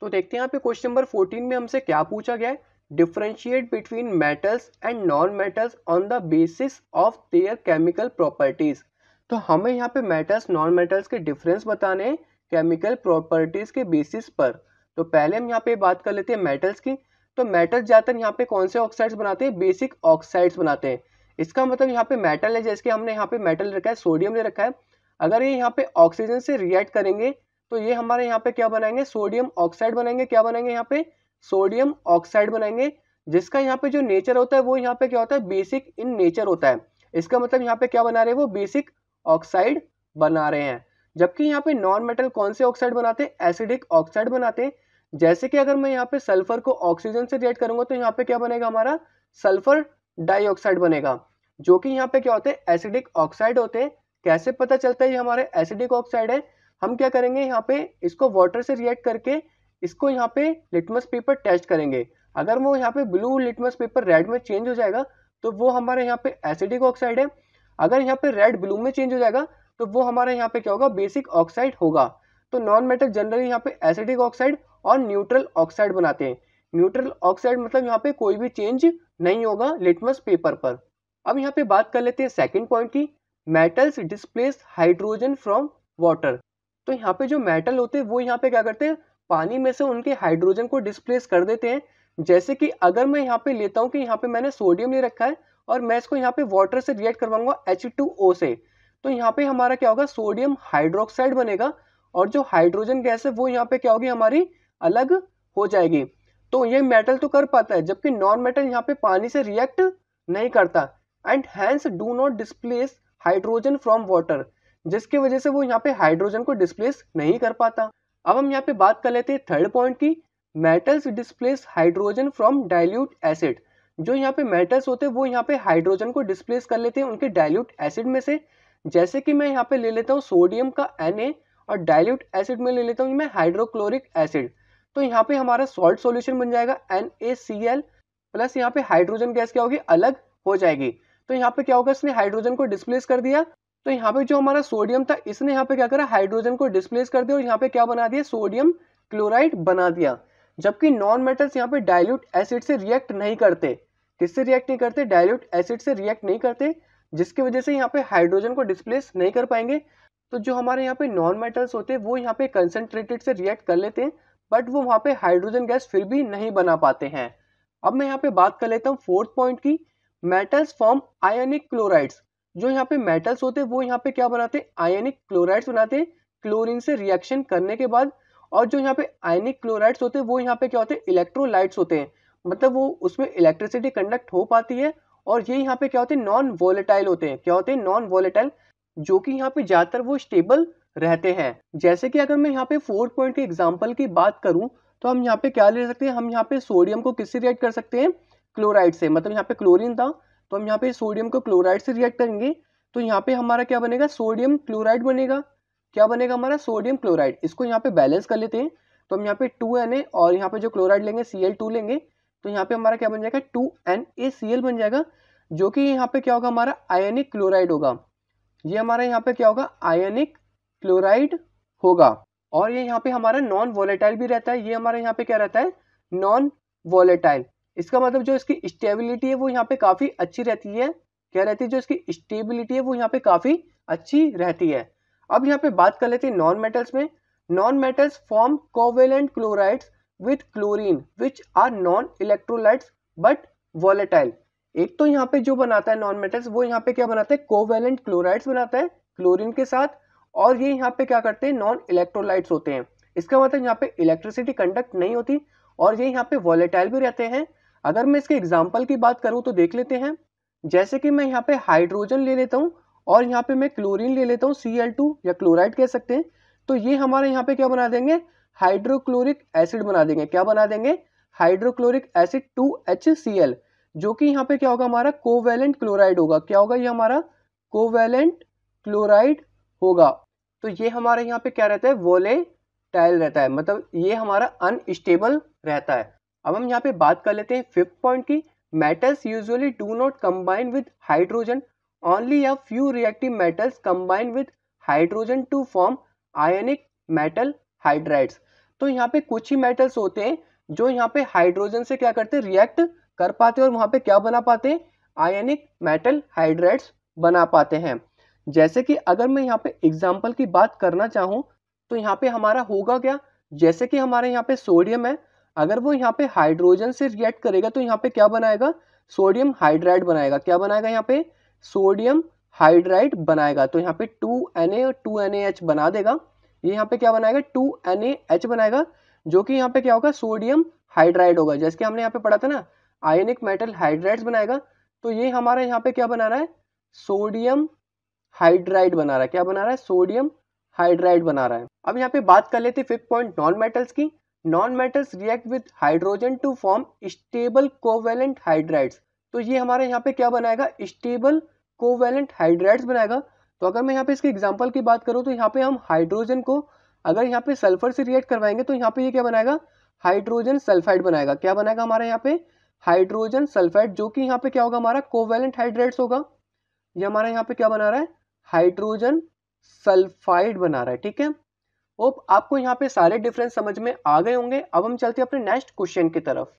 तो देखते हैं यहाँ पे क्वेश्चन नंबर 14 में हमसे क्या पूछा गया है differentiate between metals and non metals on the basis of their chemical properties तो हमें यहाँ पे मेटल्स नॉन मेटल्स के डिफरेंस बताने हैं केमिकल प्रॉपर्टीज के बेसिस पर तो पहले हम यहाँ पे बात कर लेते हैं मेटल्स की तो मेटल्स ज़्यादातर यहाँ पे कौन से ऑक्साइड्स बनाते हैं बेसिक ऑक्साइड्स बनाते हैं इसका मतलब यहाँ पे मेटल है जैसे हमने यहाँ पे मेटल रखा है सोडियम ने रखा है अगर ये यहाँ पे ऑक्सीजन से रिएक्ट करेंगे तो ये हमारे यहाँ पे क्या बनाएंगे सोडियम ऑक्साइड बनाएंगे क्या बनाएंगे यहाँ पे सोडियम ऑक्साइड बनाएंगे जिसका यहाँ पे जो नेचर होता है वो यहाँ पे क्या होता है बेसिक इन नेचर होता है इसका मतलब यहाँ पे क्या बना रहे हैं वो बेसिक ऑक्साइड बना रहे हैं जबकि यहाँ पे नॉन मेटल कौन से ऑक्साइड बनाते हैं एसिडिक ऑक्साइड बनाते हैं जैसे कि अगर मैं यहाँ पे सल्फर को ऑक्सीजन से रिएक्ट करूंगा तो यहाँ पे क्या बनेगा हमारा सल्फर डाइऑक्साइड बनेगा जो कि यहाँ पे क्या होते हैं एसिडिक ऑक्साइड होते हैं कैसे पता चलता है ये हमारे एसिडिक ऑक्साइड है हम क्या करेंगे यहाँ पे इसको वाटर से रिएक्ट करके इसको यहाँ पे लिटमस पेपर टेस्ट करेंगे अगर वो यहाँ पे ब्लू लिटमस पेपर रेड में चेंज हो जाएगा तो वो हमारे यहाँ पे एसिडिक ऑक्साइड है अगर यहाँ पे रेड ब्लू में चेंज हो जाएगा तो वो हमारे यहाँ पे क्या होगा बेसिक ऑक्साइड होगा तो नॉन मेटल जनरली यहाँ पे एसिडिक ऑक्साइड और न्यूट्रल ऑक्साइड बनाते हैं न्यूट्रल ऑक्साइड मतलब यहाँ पे कोई भी चेंज नहीं होगा लिटमस पेपर पर अब यहाँ पे बात कर लेते हैं सेकेंड पॉइंट की metals displace hydrogen from water तो यहाँ पे जो मेटल होते हैं वो यहाँ पे क्या करते हैं पानी में से उनके हाइड्रोजन को डिस्प्लेस कर देते हैं जैसे कि अगर मैं यहाँ पे लेता हूँ कि यहाँ पे मैंने सोडियम ले रखा है और मैं इसको यहाँ पे वाटर से रिएक्ट करवाऊंगा एच से तो यहाँ पे हमारा क्या होगा सोडियम हाइड्रोक्साइड बनेगा और जो हाइड्रोजन गैस है वो यहाँ पे क्या होगी हमारी अलग हो जाएगी तो ये मेटल तो कर पाता है जबकि नॉन मेटल यहाँ पे पानी से रिएक्ट नहीं करता and hence do not displace hydrogen from water जिसकी वजह से वो यहाँ पे हाइड्रोजन को डिस्प्लेस नहीं कर पाता अब हम यहाँ पे बात कर लेते हैं थर्ड पॉइंट की metals displace hydrogen from dilute acid जो यहाँ पे मेटल्स होते हैं वो यहाँ पे हाइड्रोजन को डिस्प्लेस कर लेते हैं उनके डायल्यूट एसिड में से जैसे कि मैं यहाँ पे ले लेता हूँ सोडियम का एन और डायल्यूट एसिड में ले लेता हूँ मैं हाइड्रोक्लोरिक एसिड तो यहाँ पे हमारा सॉल्ट सोल्यूशन बन जाएगा एन प्लस यहाँ पे हाइड्रोजन गैस क्या होगी अलग हो जाएगी तो यहाँ पे क्या होगा इसने हाइड्रोजन को डिस्प्लेस कर दिया तो यहाँ पे जो हमारा सोडियम था इसने यहाँ पे क्या करा हाइड्रोजन को डिस्प्लेस कर दिया और यहाँ पे क्या बना दिया सोडियम क्लोराइड बना दिया जबकि नॉन मेटल्स यहाँ पे डायल्यूट एसिड से रिएक्ट नहीं करते किससे रिएक्ट नहीं करते डायल्यूट एसिड से रिएक्ट नहीं करते जिसकी वजह से यहाँ पे हाइड्रोजन को डिस्प्लेस नहीं कर पाएंगे तो जो हमारे यहाँ पे नॉन मेटल्स होते हैं वो यहाँ पे कंसनट्रेटेड से रिएक्ट कर लेते हैं बट वो वहाँ पे हाइड्रोजन गैस फिर भी नहीं बना पाते हैं अब मैं यहाँ पे बात कर लेता हूँ फोर्थ पॉइंट की मेटल्स फॉर्म आयोनिक क्लोराइड्स जो यहाँ पे मेटल्स होते हैं वो यहाँ पे क्या बनाते हैं आयनिक क्लोराइड्स बनाते हैं क्लोरीन से रिएक्शन करने के बाद और जो यहाँ पे आयनिक क्लोराइड्स होते हैं वो यहाँ पे क्या होते हैं इलेक्ट्रोलाइट्स होते हैं मतलब वो उसमें इलेक्ट्रिसिटी कंडक्ट हो पाती है और ये यहाँ पे क्या होते हैं नॉन वोलेटाइल होते हैं क्या होते हैं नॉन वोलेटाइल जो कि यहाँ पे ज़्यादातर वो स्टेबल रहते हैं जैसे कि अगर मैं यहाँ पे फोर्थ पॉइंट के एग्जाम्पल की बात करूँ तो हम यहाँ पे क्या ले सकते हैं हम यहाँ पे सोडियम को किससे रिएक्ट कर सकते हैं क्लोराइड से मतलब यहाँ पे क्लोरीन था तो हम यहाँ पे सोडियम को क्लोराइड से रिएक्ट करेंगे तो यहाँ पे हमारा क्या बनेगा सोडियम क्लोराइड बनेगा क्या बनेगा हमारा सोडियम क्लोराइड इसको यहाँ पे बैलेंस कर लेते हैं तो हम यहाँ पे टू एन ए और यहाँ पे जो क्लोराइड लेंगे सी एल टू लेंगे तो यहाँ पे हमारा क्या बन जाएगा two N A C L बन जाएगा जो कि यहाँ पे क्या होगा हमारा आयनिक क्लोराइड होगा ये हमारा यहाँ पे क्या होगा आयनिक क्लोराइड होगा और ये यहाँ पे हमारा नॉन वॉलेटाइल भी रहता है ये हमारा यहाँ पे क्या रहता है नॉन वॉलेटाइल इसका मतलब जो इसकी स्टेबिलिटी है वो यहाँ पे काफ़ी अच्छी रहती है क्या रहती है जो इसकी स्टेबिलिटी है वो यहाँ पे काफ़ी अच्छी रहती है अब यहाँ पे बात कर लेते हैं नॉन मेटल्स में non metals form covalent chlorides with chlorine which are non electrolytes but volatile एक तो यहाँ पे जो बनाता है नॉन मेटल्स वो यहाँ पे क्या बनाता है कोवेलेंट क्लोराइड्स बनाता है क्लोरीन के साथ और ये यहाँ पे क्या करते हैं नॉन इलेक्ट्रोलाइट्स होते हैं इसका मतलब यहाँ पे इलेक्ट्रिसिटी कंडक्ट नहीं होती और ये यहाँ पे वॉलेटाइल भी रहते हैं अगर मैं इसके एग्जाम्पल की बात करूँ तो देख लेते हैं जैसे कि मैं यहाँ पे हाइड्रोजन ले लेता हूँ और यहाँ पे मैं क्लोरीन ले लेता हूँ सी एल टू या क्लोराइड कह सकते हैं तो ये हमारे यहाँ पे क्या बना देंगे हाइड्रोक्लोरिक एसिड बना देंगे क्या बना देंगे hydrochloric acid two H C L जो कि यहाँ पे क्या होगा हमारा कोवेलेंट क्लोराइड होगा क्या होगा ये हमारा कोवेलेंट क्लोराइड होगा तो ये हमारे यहाँ पे क्या रहता है वोले रहता है मतलब ये हमारा अनस्टेबल रहता है अब हम यहाँ पे बात कर लेते हैं फिफ्थ पॉइंट की metals usually do not combine with hydrogen only a few reactive metals combine with hydrogen to form ionic metal hydrides तो यहाँ पे कुछ ही मेटल्स होते हैं जो यहाँ पे हाइड्रोजन से क्या करते हैं रिएक्ट कर पाते हैं और वहाँ पे क्या बना पाते हैं आयनिक मेटल हाइड्राइड्स बना पाते हैं जैसे कि अगर मैं यहाँ पे एग्जाम्पल की बात करना चाहूँ तो यहाँ पे हमारा होगा क्या जैसे कि हमारे यहाँ पे सोडियम है अगर वो यहाँ पे हाइड्रोजन से रिएक्ट करेगा तो यहाँ पे क्या बनाएगा सोडियम हाइड्राइड बनाएगा क्या बनाएगा यहाँ पे सोडियम हाइड्राइड बनाएगा तो यहाँ पे टू एन ए और टू एन एच बना देगा ये यहाँ पे क्या बनाएगा टू एन एच बनाएगा जो कि यहाँ पे क्या होगा सोडियम हाइड्राइड होगा जैसे कि हमने यहाँ पे पढ़ा था ना आयनिक मेटल हाइड्राइड बनाएगा तो ये हमारा यहाँ पे क्या बना रहा है सोडियम हाइड्राइड बना रहा है क्या बना रहा है सोडियम हाइड्राइड बना रहा है अब यहाँ पे बात कर लेते फिफ्थ पॉइंट नॉन मेटल्स की non metals react with hydrogen to form stable covalent hydrides तो ये हमारे यहाँ पे क्या बनाएगा स्टेबल कोवेलेंट हाइड्राइड्स बनाएगा तो अगर मैं यहाँ पे इसके एग्जाम्पल की बात करूँ तो यहाँ पे हम हाइड्रोजन को अगर यहाँ पे सल्फर से रिएक्ट करवाएंगे तो यहाँ पे ये क्या बनाएगा हाइड्रोजन सल्फाइड बनाएगा क्या बनाएगा हमारे यहाँ पे हाइड्रोजन सल्फाइड जो कि यहाँ पे क्या होगा हमारा कोवेलेंट हाइड्राइड्स होगा ये हमारे यहाँ पे क्या बना रहा है हाइड्रोजन सल्फाइड बना रहा है ठीक है होप आपको यहाँ पे सारे डिफरेंस समझ में आ गए होंगे अब हम चलते हैं अपने नेक्स्ट क्वेश्चन की तरफ